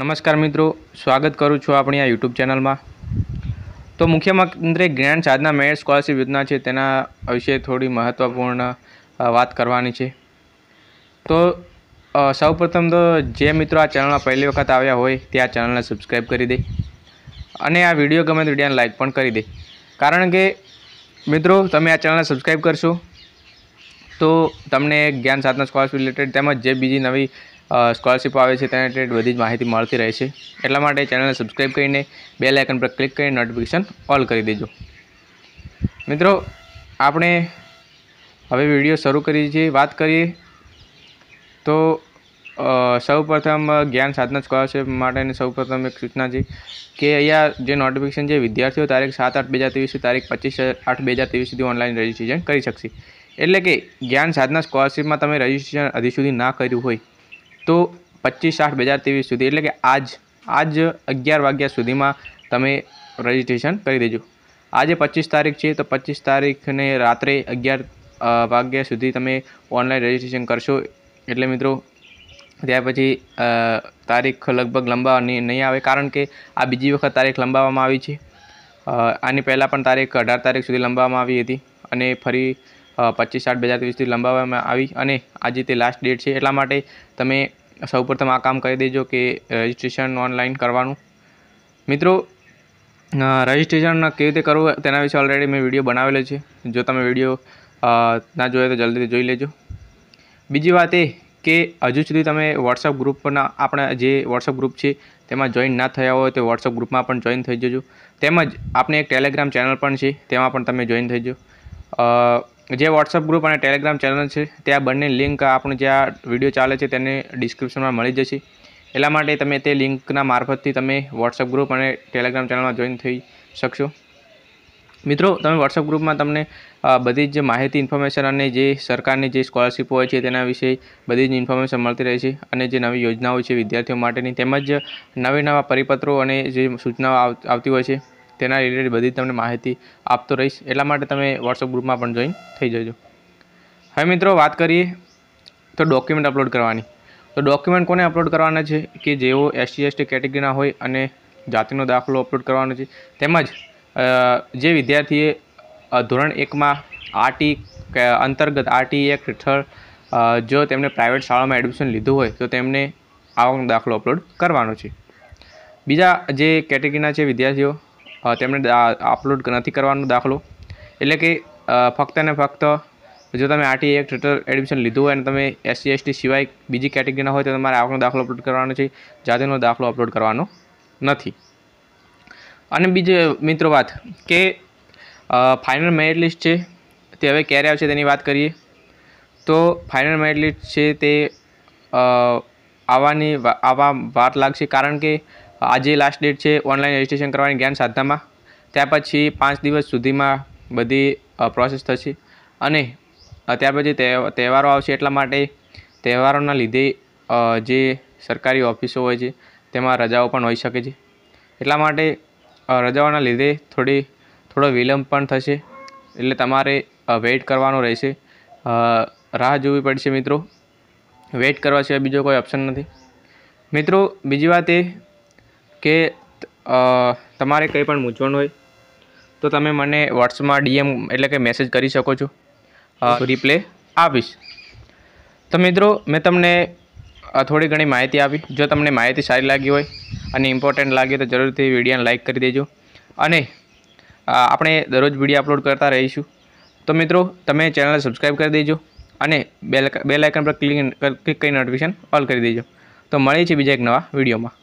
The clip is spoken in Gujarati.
નમસ્કાર મિત્રો સ્વાગત કરું છું આપણી આ યુટ્યુબ ચેનલમાં તો મુખ્યમંત્રી જ્ઞાન સાધના મેરિટ સ્કોલરશિપ યોજના છે તેના વિશે થોડી મહત્ત્વપૂર્ણ વાત કરવાની છે તો સૌપ્રથમ તો જે મિત્રો આ ચેનલમાં પહેલી વખત આવ્યા હોય તે આ ચેનલને સબસ્ક્રાઈબ કરી દે અને આ વિડીયો ગમે તો વિડીયોને લાઇક પણ કરી દે કારણ કે મિત્રો તમે આ ચેનલને સબસ્ક્રાઈબ કરશો તો તમને જ્ઞાન સાધના સ્કોલરશિપ રિલેટેડ તેમજ જે બીજી નવી સ્કોલરશીપ આવે છે તેના રિલેટેડ બધી જ માહિતી મળતી રહે છે એટલા માટે ચેનલને સબસ્ક્રાઈબ કરીને બે લાઇકન પર ક્લિક કરીને નોટિફિકેશન ઓલ કરી દેજો મિત્રો આપણે હવે વિડીયો શરૂ કરીએ છીએ વાત કરીએ તો સૌ પ્રથમ જ્ઞાન સાધના સ્કોલરશીપ માટેની સૌ પ્રથમ એક સૂચના છે કે અહીંયા જે નોટિફિકેશન છે વિદ્યાર્થીઓ તારીખ સાત આઠ બે હજાર ત્રેવીસથી તારીખ પચીસ આઠ બે હજાર ત્રેવીસ સુધી ઓનલાઈન રજીસ્ટ્રેશન કરી શકશે એટલે કે જ્ઞાન સાધના સ્કોલરશીપમાં તમે રજીસ્ટ્રેશન હજી સુધી ના કર્યું હોય તો પચીસ આઠ બે હજાર ત્રેવીસ સુધી એટલે કે આજ આજ અગિયાર વાગ્યા સુધીમાં તમે રજીસ્ટ્રેશન કરી દેજો આજે પચીસ તારીખ છે તો પચીસ તારીખને રાત્રે અગિયાર વાગ્યા સુધી તમે ઓનલાઈન રજીસ્ટ્રેશન કરશો એટલે મિત્રો ત્યાર પછી તારીખ લગભગ લંબાવવાની નહીં આવે કારણ કે આ બીજી વખત તારીખ લંબાવવામાં આવી છે આની પહેલાં પણ તારીખ અઢાર તારીખ સુધી લંબાવવામાં આવી હતી અને ફરી પચીસ આઠ બે હજાર ત્રેવીસથી લંબાવવામાં આવી અને આજે તે લાસ્ટ ડેટ છે એટલા માટે તમે સૌપ્રથમ આ કામ કરી દેજો કે રજિસ્ટ્રેશન ઓનલાઈન કરવાનું મિત્રો રજિસ્ટ્રેશન કેવી રીતે કરવું તેના વિશે ઓલરેડી મેં વિડીયો બનાવેલો છે જો તમે વિડીયો ના જોયો તો જલ્દીથી જોઈ લેજો બીજી વાત એ કે હજુ સુધી તમે વોટ્સઅપ ગ્રુપ પરના આપણા જે વોટ્સઅપ ગ્રુપ છે તેમાં જોઈન ના થયા હોય તો વોટ્સઅપ ગ્રુપમાં પણ જોઈન થઈ જજો તેમજ આપણે એક ટેલિગ્રામ ચેનલ પણ છે તેમાં પણ તમે જોઈન થઈ જજો જે વોટ્સઅપ ગ્રુપ અને ટેલિગ્રામ ચેનલ છે ત્યાં બંને લિંક આપણું જે આ વિડીયો ચાલે છે તેને ડિસ્ક્રિપ્શનમાં મળી જશે એટલા માટે તમે તે લિંકના મારફતથી તમે વોટ્સઅપ ગ્રુપ અને ટેલિગ્રામ ચેનલમાં જોઈન થઈ શકશો મિત્રો તમે વોટ્સઅપ ગ્રુપમાં તમને બધી જ માહિતી ઇન્ફોર્મેશન અને જે સરકારની જે સ્કોલરશીપ હોય છે તેના વિશે બધી જ ઇન્ફોર્મેશન મળતી રહે છે અને જે નવી યોજનાઓ છે વિદ્યાર્થીઓ માટેની તેમજ નવી નવા પરિપત્રો અને જે સૂચનાઓ આવતી હોય છે તેના રિલેટેડ બધી તમને માહિતી આપતો રહીશ એટલા માટે તમે વોટ્સઅપ ગ્રુપમાં પણ જોઈન થઈ જજો હવે મિત્રો વાત કરીએ તો ડોક્યુમેન્ટ અપલોડ કરવાની તો ડોક્યુમેન્ટ કોને અપલોડ કરવાના છે કે જેઓ એસસી એસટી કેટેગરીના હોય અને જાતિનો દાખલો અપલોડ કરવાનો છે તેમજ જે વિદ્યાર્થીએ ધોરણ એકમાં આરટી અંતર્ગત આરટી એક્ટ હેઠળ જો તેમણે પ્રાઇવેટ શાળામાં એડમિશન લીધું હોય તો તેમને આવકનો દાખલો અપલોડ કરવાનો છે બીજા જે કેટેગરીના છે વિદ્યાર્થીઓ તેમણે અપલોડ નથી કરવાનો દાખલો એટલે કે ફક્ત અને ફક્ત જો તમે આરટીઆઈ એક હેઠળ એડમિશન લીધું હોય અને તમે એસસી એસટી સિવાય બીજી કેટેગરીના હોય તો તમારે આવકનો દાખલો અપલોડ કરવાનો છે જાતિનો દાખલો અપલોડ કરવાનો નથી અને બીજો મિત્રો વાત કે ફાઇનલ મેરિટ લિસ્ટ છે તે હવે ક્યારે આવશે તેની વાત કરીએ તો ફાઇનલ મેરિટ લિસ્ટ છે તે આવવાની આવવા વાત લાગશે કારણ કે આજે લાસ્ટ ડેટ છે ઓનલાઈન રજિસ્ટ્રેશન કરવાની જ્ઞાન સાધનામાં ત્યાર પછી પાંચ દિવસ સુધીમાં બધી પ્રોસેસ થશે અને ત્યાર પછી તહેવારો આવશે એટલા માટે તહેવારોના લીધે જે સરકારી ઓફિસો હોય છે તેમાં રજાઓ પણ હોઈ શકે છે એટલા માટે રજાઓના લીધે થોડી થોડો વિલંબ પણ થશે એટલે તમારે વેઇટ કરવાનો રહેશે રાહ જોવી પડશે મિત્રો વેઇટ કરવા સિવાય બીજો કોઈ ઓપ્શન નથી મિત્રો બીજી વાત એ કે તમારે કંઈ પણ મૂંઝવણ હોય તો તમે મને વોટ્સમાં ડીએમ એટલે કે મેસેજ કરી શકો છો રિપ્લે આપીશ તો મિત્રો મેં તમને થોડી ઘણી માહિતી આપી જો તમને માહિતી સારી લાગી હોય અને ઇમ્પોર્ટન્ટ લાગે તો જરૂરથી વિડીયોને લાઈક કરી દેજો અને આપણે દરરોજ વિડીયો અપલોડ કરતા રહીશું તો મિત્રો તમે ચેનલને સબસ્ક્રાઈબ કરી દેજો અને બેલ બેલ આઇકન પર ક્લિક ક્લિક કરી નોટિફિકેશન ઓલ કરી દેજો તો મળીએ છીએ બીજા એક નવા વિડીયોમાં